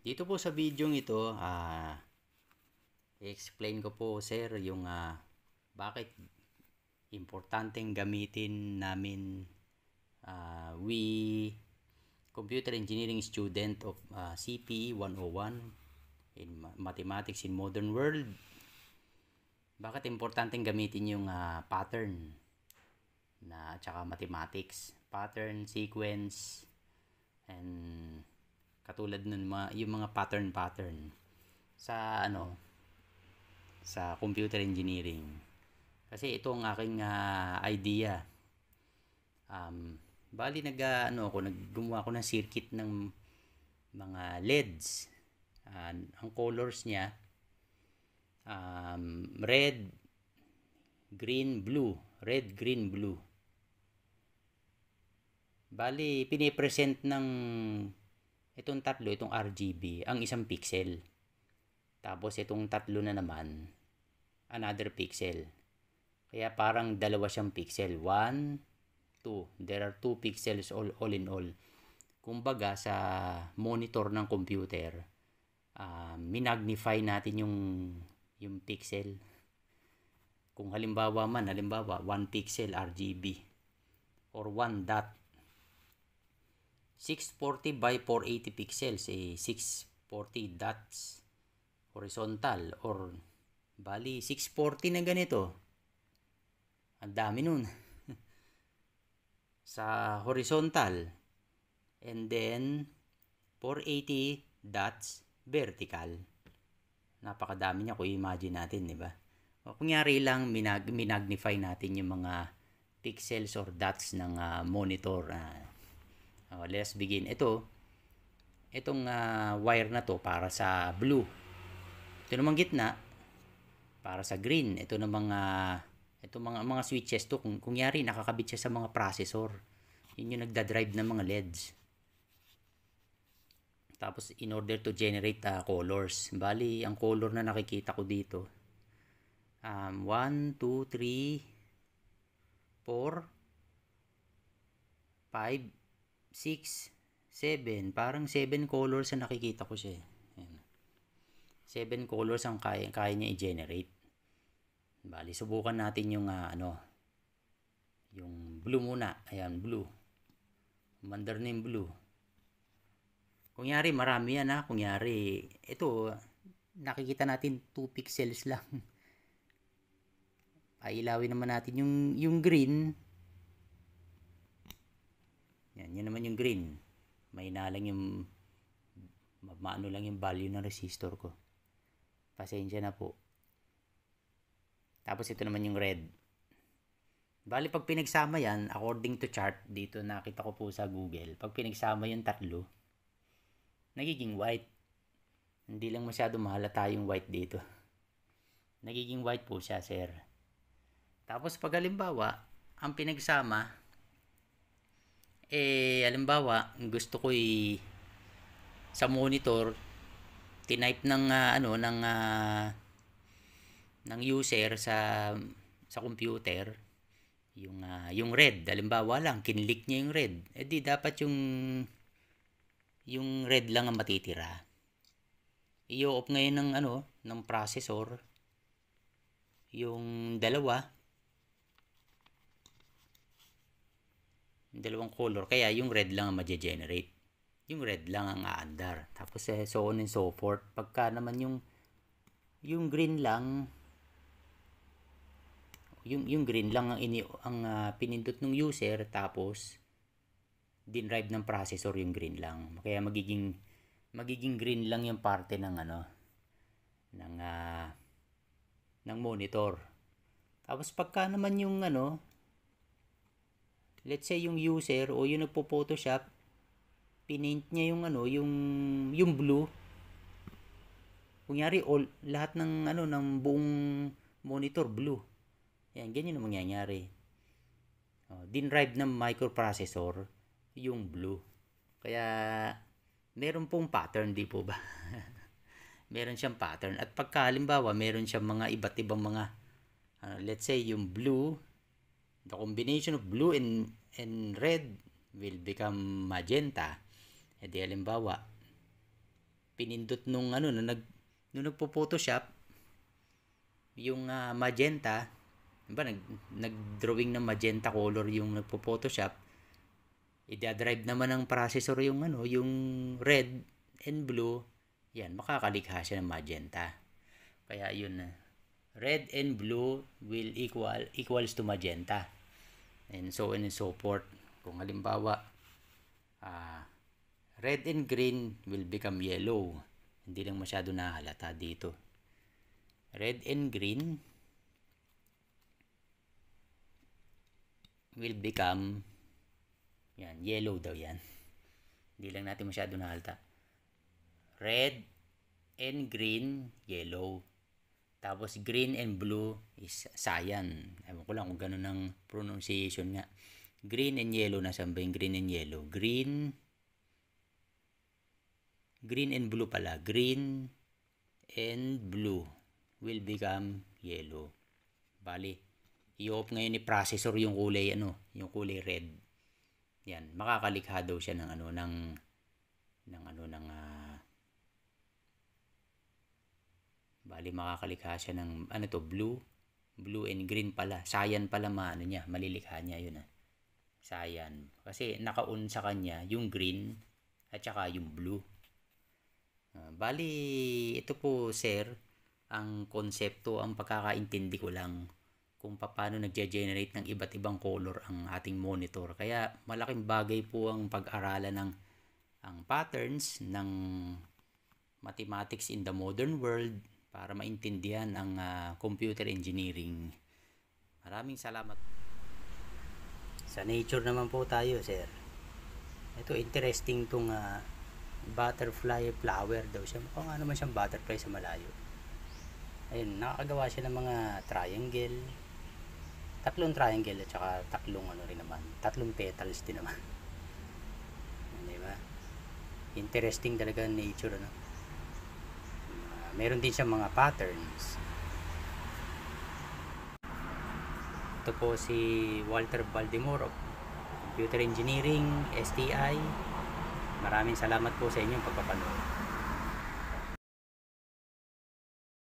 Dito po sa video ito, uh, i-explain ko po sir yung uh, bakit importanteng gamitin namin uh, we computer engineering student of uh, CPE 101 in mathematics in modern world bakit importanteng gamitin yung uh, pattern na tsaka mathematics pattern sequence and Katulad nun, mga, yung mga pattern-pattern sa ano sa computer engineering. Kasi ito ang aking uh, idea. Um, bali nag uh, ano ako, naggumawa ako ng circuit ng mga LEDs. Uh, ah, ang colors niya um, red, green, blue. Red, green, blue. Bali, pinipresent ng Itong tatlo, itong RGB, ang isang pixel. Tapos itong tatlo na naman, another pixel. Kaya parang dalawa siyang pixel. One, two. There are two pixels all, all in all. Kumbaga sa monitor ng computer, uh, minagnify natin yung, yung pixel. Kung halimbawa man, halimbawa 1 pixel RGB or 1 dot 640 by 480 pixels, eh, 640 dots horizontal or bali 640 na ganito. Ang dami nun. sa horizontal. And then 480 dots vertical. Napakadami niya kung imagine natin, di ba? O, kunyari lang minag- minagnify natin yung mga pixels or dots ng uh, monitor uh, Oh, let's begin. Ito, itong uh, wire na to para sa blue. Ito namang gitna para sa green. Ito na mga ah, ito mga mga switches to kung kung yari nakakabit siya sa mga processor. Yun yung nagda-drive ng mga LEDs. Tapos in order to generate uh, colors. Bali, ang color na nakikita ko dito. Um 1 2 3 4 5 6, 7. Parang 7 colors ang nakikita ko siya. 7 eh. colors ang kaya, kaya niya i-generate. Bali, subukan natin yung uh, ano, yung blue muna. Ayan, blue. Mandar na yung blue. Kunyari, marami yan ha. Kunyari, ito, nakikita natin 2 pixels lang. Pailawin naman natin yung, yung green. Yan, yan naman yung green. May na lang yung maano lang yung value ng resistor ko. Pasensya na po. Tapos ito naman yung red. Bali pag pinagsama yan, according to chart, dito nakita ko po sa Google, pag pinagsama yung tatlo, nagiging white. Hindi lang masyado mahalata yung white dito. Nagiging white po siya, sir. Tapos pag halimbawa, ang pinagsama, eh alimbawa gusto ko i sa monitor tinype ng uh, ano ng uh, ng user sa sa computer yung uh, yung red halimbawa lang kinlik niya yung red eh di dapat yung yung red lang ang matitira i-off ngayon ng ano ng processor yung dalawa dalawang color. Kaya yung red lang ang ma-generate. Yung red lang ang aandar. Tapos eh, so on and so forth. Pagka naman yung yung green lang yung yung green lang ang ini ang uh, pinindot ng user tapos din drive ng processor yung green lang. Kaya magiging magiging green lang yung parte ng ano ng uh, ng monitor. Tapos pagka naman yung ano let's say yung user o yung nagpo-Photoshop, pinaint niya yung ano, yung yung blue. Kunyari all lahat ng ano ng buong monitor blue. Yan, ganyan ang mangyayari. Oh, dinrive ng microprocessor yung blue. Kaya meron pong pattern, di po ba? meron siyang pattern. At pagka meron siyang mga iba't ibang mga uh, let's say yung blue The combination of blue and, and red will become magenta. E di halimbawa, pinindot nung ano, na nag, nung nagpo-photoshop, yung uh, magenta, ba diba, nag, nag-drawing ng magenta color yung nagpo-photoshop, eh, i-drive naman ng processor yung ano, yung red and blue, yan, makakalikha siya ng magenta. Kaya yun na. Uh, red and blue will equal equals to magenta and so on and so forth kung halimbawa uh, red and green will become yellow hindi lang masyado nahalata dito red and green will become yan yellow daw yan hindi lang natin masyado nahalata red and green yellow tapos green and blue is cyan. Ewan ko lang kung ganun ang pronunciation nga. Green and yellow, na ba yung green and yellow? Green, green and blue pala. Green and blue will become yellow. Bali, i-off ngayon ni processor yung kulay ano, yung kulay red. Yan, makakalikha daw siya ng ano ng ng ano ng uh, Bali, makakalikha siya ng, ano to, blue. Blue and green pala. Cyan pala maano niya. Malilikha niya yun ah. Cyan. Kasi naka sa kanya yung green at saka yung blue. Uh, ah, bali, ito po sir, ang konsepto, ang pagkakaintindi ko lang kung paano nagje-generate ng iba't ibang color ang ating monitor. Kaya malaking bagay po ang pag-aralan ng ang patterns ng mathematics in the modern world para maintindihan ang uh, computer engineering. Maraming salamat. Sa nature naman po tayo, sir. Ito interesting tong uh, butterfly flower daw siya. Mukhang nga ano naman siyang butterfly sa malayo. Ayun, nakakagawa siya ng mga triangle. Tatlong triangle at saka tatlong ano rin naman. Tatlong petals din naman. Di ba? Interesting talaga nature, ano? meron din siyang mga patterns ito po si Walter Valdemoro Computer Engineering, STI maraming salamat po sa inyong pagpapanood